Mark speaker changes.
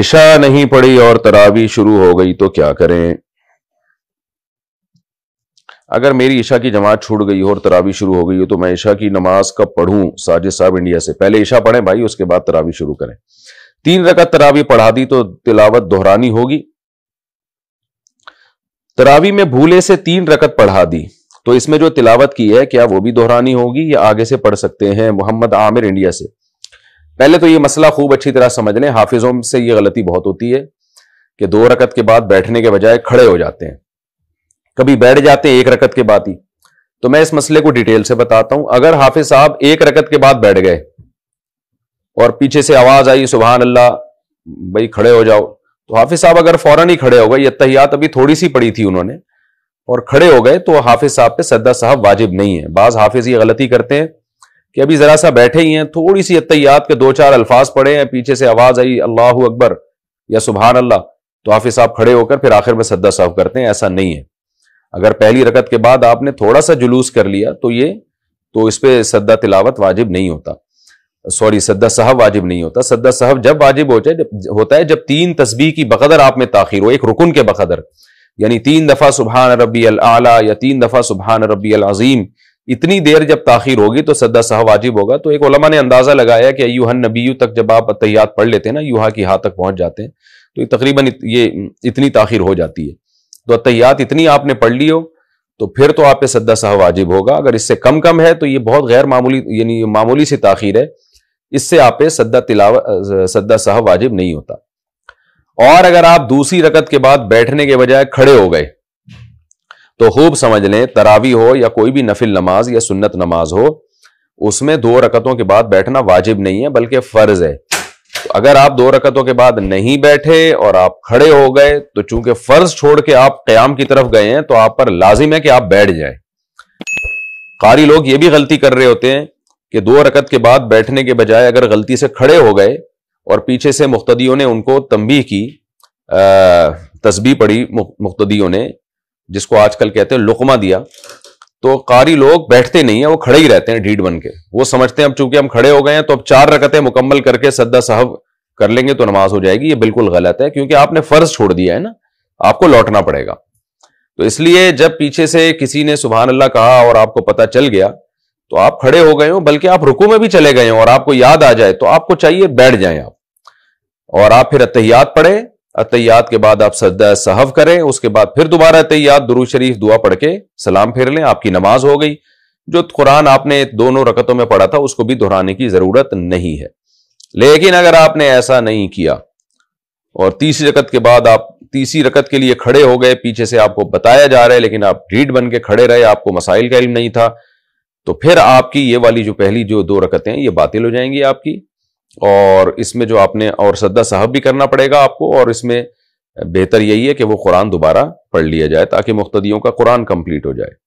Speaker 1: इशा नहीं पड़ी और तरावी शुरू हो गई तो क्या करें अगर मेरी ईशा की जमात छूट गई हो और तरावी शुरू हो गई हो तो मैं ईशा की नमाज कब पढ़ूं साजिद साहब इंडिया से पहले ईशा पढ़े भाई उसके बाद तरावी शुरू करें तीन रकत तरावी पढ़ा दी तो तिलावत दोहरानी होगी तरावी में भूले से तीन रकत पढ़ा दी तो इसमें जो तिलावत की है क्या वो भी दोहरानी होगी या आगे से पढ़ सकते हैं मोहम्मद आमिर इंडिया से पहले तो ये मसला खूब अच्छी तरह समझ लें हाफिजों से ये गलती बहुत होती है कि दो रकत के बाद बैठने के बजाय खड़े हो जाते हैं कभी बैठ जाते हैं एक रकत के बाद ही तो मैं इस मसले को डिटेल से बताता हूं अगर हाफिज साहब एक रकत के बाद बैठ गए और पीछे से आवाज आई सुबह अल्लाह भाई खड़े हो जाओ तो हाफिज साहब अगर फौरन ही खड़े हो गए यह अभी थोड़ी सी पड़ी थी उन्होंने और खड़े हो गए तो हाफिज साहब पे सद्दा साहब वाजिब नहीं है बाज हाफिज ये गलती करते हैं कि अभी जरा सा बैठे ही हैं थोड़ी सी अतैयात के दो चार अल्फाज पढ़े हैं पीछे से आवाज आई अल्लाह अकबर या सुबहान अल्लाह तो हाफिज साहब खड़े होकर फिर आखिर में सद्दा साहब करते हैं ऐसा नहीं है अगर पहली रकत के बाद आपने थोड़ा सा जुलूस कर लिया तो ये तो इस पर सद्दा तिलावत वाजिब नहीं होता सॉरी सद्दा साहब वाजिब नहीं होता सद्दा साहब जब वाजिब हो जाए जब होता है जब तीन तस्बी की बकदर आप में ताखिर हो एक रुकन के बकदर यानी तीन दफ़ा सुबहान रबी अल आला या तीन दफ़ा सुबहान रबी अल अजीम इतनी देर जब ताखिर होगी तो सद्दा साहब वाजिब होगा तो एक ओलमा ने अंदाज़ा लगाया कि यूहन नबीयू तक जब आप तैयात पढ़ लेते हैं ना यूहा की हा तक पहुंच जाते हैं तो तकरीबन इत, ये इतनी ताखिर हो जाती है तो अतयात इतनी आपने पढ़ ली हो तो फिर तो आप पे सद्दा साहब वाजिब होगा अगर इससे कम कम है तो ये बहुत गैर मामूली यानी मामूली सी ताखिर है इससे आप पे सद्दा तिलाव सद्दा साहब वाजिब नहीं होता और अगर आप दूसरी रकत के बाद बैठने के बजाय खड़े हो गए तो खूब समझ लें तरावी हो या कोई भी नफिल नमाज या सुन्नत नमाज हो उसमें दो रकतों के बाद बैठना वाजिब नहीं है बल्कि फ़र्ज है तो अगर आप दो रकतों के बाद नहीं बैठे और आप खड़े हो गए तो चूंकि फ़र्ज छोड़ के आप क़्याम की तरफ गए हैं तो आप पर लाजिम है कि आप बैठ जाए कारी लोग ये भी गलती कर रहे होते हैं कि दो रकत के बाद बैठने के बजाय अगर गलती से खड़े हो गए और पीछे से मुख्तियों ने उनको तंबी की तस्बी पढ़ी मुख्तियों ने जिसको आजकल कहते हैं लुकमा दिया तो कारी लोग बैठते नहीं है वो खड़े ही रहते हैं ढीड बन के वो समझते हैं अब चूंकि हम खड़े हो गए हैं तो अब चार रकतें मुकम्मल करके सद्दा साहब कर लेंगे तो नमाज हो जाएगी ये बिल्कुल गलत है क्योंकि आपने फर्ज छोड़ दिया है ना आपको लौटना पड़ेगा तो इसलिए जब पीछे से किसी ने सुबहान अल्लाह कहा और आपको पता चल गया तो आप खड़े हो गए हो बल्कि आप रुकू में भी चले गए हो और आपको याद आ जाए तो आपको चाहिए बैठ जाए आप और आप फिर अतहियात पढ़ें अतयात के बाद आप सजदा सहव करें उसके बाद फिर दोबारा अतयात दुरू शरीफ दुआ पढ़ के सलाम फेर लें आपकी नमाज हो गई जो कुरान आपने दोनों रकतों में पढ़ा था उसको भी दोहराने की जरूरत नहीं है लेकिन अगर आपने ऐसा नहीं किया और तीसरी रकत के बाद आप तीसरी रकत के लिए खड़े हो गए पीछे से आपको बताया जा रहा है लेकिन आप रीढ़ बन के खड़े रहे आपको मसाइल का इल्म नहीं था तो फिर आपकी ये वाली जो पहली जो दो रकतें हैं ये बातिल हो जाएंगी आपकी और इसमें जो आपने और सद्दा साहब भी करना पड़ेगा आपको और इसमें बेहतर यही है कि वो कुरान दोबारा पढ़ लिया जाए ताकि मुख्तियों का कुरान कंप्लीट हो जाए